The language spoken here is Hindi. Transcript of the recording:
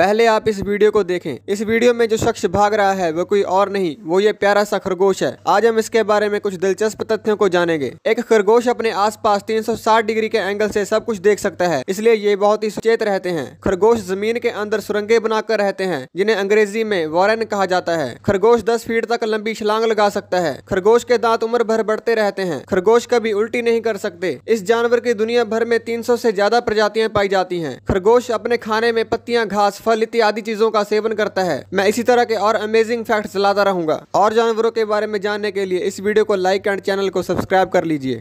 पहले आप इस वीडियो को देखें इस वीडियो में जो शख्स भाग रहा है वो कोई और नहीं वो ये प्यारा सा खरगोश है आज हम इसके बारे में कुछ दिलचस्प तथ्यों को जानेंगे एक खरगोश अपने आसपास 360 डिग्री के एंगल से सब कुछ देख सकता है इसलिए ये बहुत ही सुचेत रहते हैं खरगोश जमीन के अंदर सुरंगे बनाकर रहते हैं जिन्हें अंग्रेजी में वॉरन कहा जाता है खरगोश दस फीट तक लंबी छलांग लगा सकता है खरगोश के दांत उम्र भर बढ़ते रहते हैं खरगोश कभी उल्टी नहीं कर सकते इस जानवर की दुनिया भर में तीन से ज्यादा प्रजातियाँ पाई जाती है खरगोश अपने खाने में पत्तियाँ घास फल इत्यादि चीजों का सेवन करता है मैं इसी तरह के और अमेजिंग फैक्ट्स लाता रहूंगा और जानवरों के बारे में जानने के लिए इस वीडियो को लाइक एंड चैनल को सब्सक्राइब कर लीजिए